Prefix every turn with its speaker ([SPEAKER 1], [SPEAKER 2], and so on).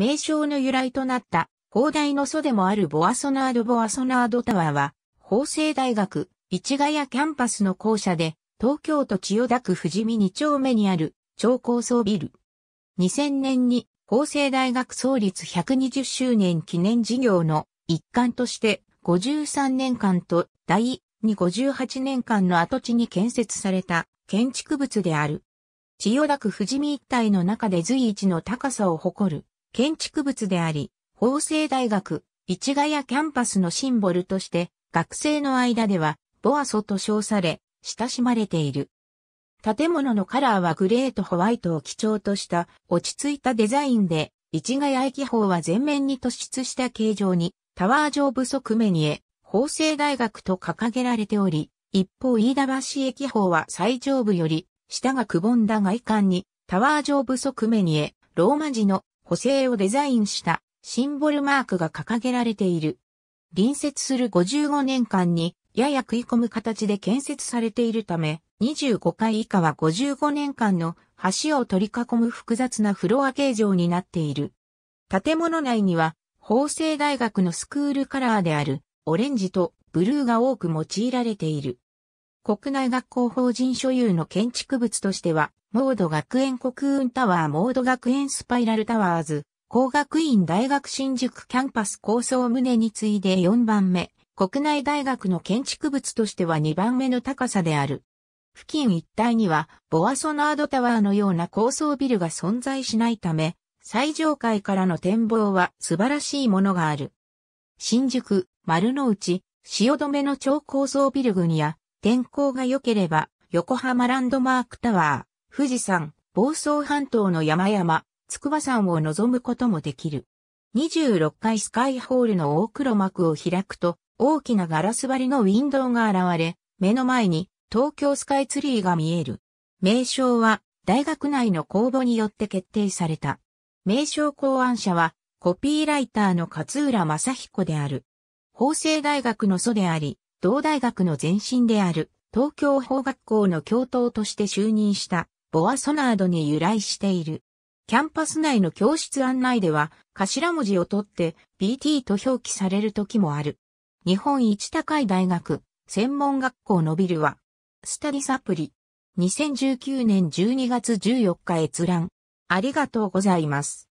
[SPEAKER 1] 名称の由来となった砲台の祖でもあるボアソナード・ボアソナードタワーは、法政大学、市ヶ谷キャンパスの校舎で、東京都千代田区富士見2丁目にある超高層ビル。2000年に法政大学創立120周年記念事業の一環として、53年間と第2 58年間の跡地に建設された建築物である。千代田区富士見一帯の中で随一の高さを誇る建築物であり、法政大学、市ヶ谷キャンパスのシンボルとして、学生の間では、ボアソと称され、親しまれている。建物のカラーはグレーとホワイトを基調とした落ち着いたデザインで、市ヶ谷駅方は全面に突出した形状に、タワー上足メニへ、法政大学と掲げられており、一方飯田橋駅方は最上部より、下がくぼんだ外観に、タワー上足メニへ、ローマ字の補正をデザインしたシンボルマークが掲げられている。隣接する55年間にやや食い込む形で建設されているため、25階以下は55年間の橋を取り囲む複雑なフロア形状になっている。建物内には、法政大学のスクールカラーであるオレンジとブルーが多く用いられている。国内学校法人所有の建築物としては、モード学園国運タワーモード学園スパイラルタワーズ、工学院大学新宿キャンパス構想棟に次いで4番目、国内大学の建築物としては2番目の高さである。付近一帯には、ボアソナードタワーのような高層ビルが存在しないため、最上階からの展望は素晴らしいものがある。新宿、丸の内、汐留の超高層ビル群や、天候が良ければ、横浜ランドマークタワー、富士山、房総半島の山々、筑波山を望むこともできる。26階スカイホールの大黒幕を開くと、大きなガラス張りのウィンドウが現れ、目の前に東京スカイツリーが見える。名称は大学内の公募によって決定された。名称考案者はコピーライターの勝浦正彦である。法政大学の祖であり、同大学の前身である東京法学校の教頭として就任したボアソナードに由来している。キャンパス内の教室案内では頭文字を取って BT と表記される時もある。日本一高い大学専門学校のビルはスタディサプリ2019年12月14日閲覧ありがとうございます。